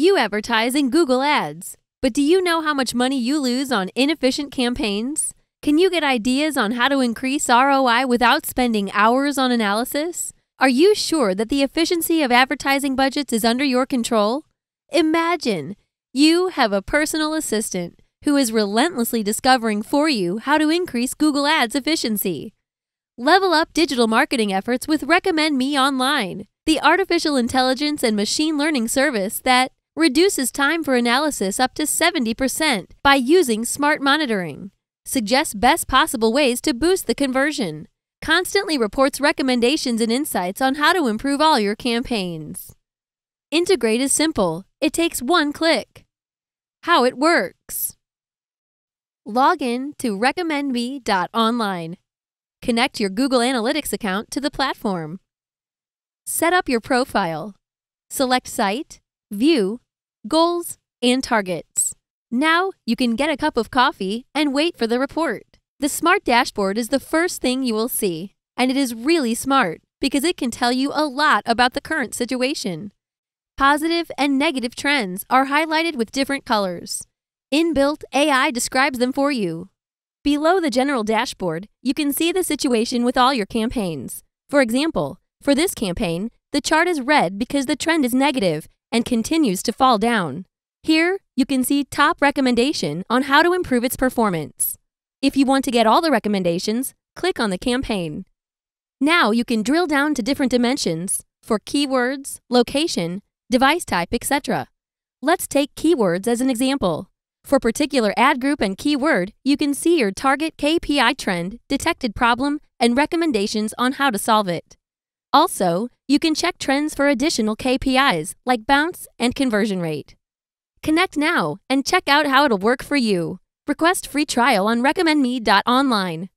You advertise in Google Ads, but do you know how much money you lose on inefficient campaigns? Can you get ideas on how to increase ROI without spending hours on analysis? Are you sure that the efficiency of advertising budgets is under your control? Imagine you have a personal assistant who is relentlessly discovering for you how to increase Google Ads efficiency. Level up digital marketing efforts with Recommend Me Online, the artificial intelligence and machine learning service that reduces time for analysis up to 70% by using smart monitoring, suggests best possible ways to boost the conversion, constantly reports recommendations and insights on how to improve all your campaigns. Integrate is simple, it takes one click. How it works Log in to recommendme.online. Connect your Google Analytics account to the platform. Set up your profile. Select Site, View, goals, and targets. Now you can get a cup of coffee and wait for the report. The smart dashboard is the first thing you will see, and it is really smart because it can tell you a lot about the current situation. Positive and negative trends are highlighted with different colors. Inbuilt AI describes them for you. Below the general dashboard, you can see the situation with all your campaigns. For example, for this campaign, the chart is red because the trend is negative and continues to fall down. Here, you can see top recommendation on how to improve its performance. If you want to get all the recommendations, click on the campaign. Now you can drill down to different dimensions for keywords, location, device type, etc. Let's take keywords as an example. For particular ad group and keyword, you can see your target KPI trend, detected problem, and recommendations on how to solve it. Also, you can check trends for additional KPIs like bounce and conversion rate. Connect now and check out how it'll work for you. Request free trial on recommendme.online.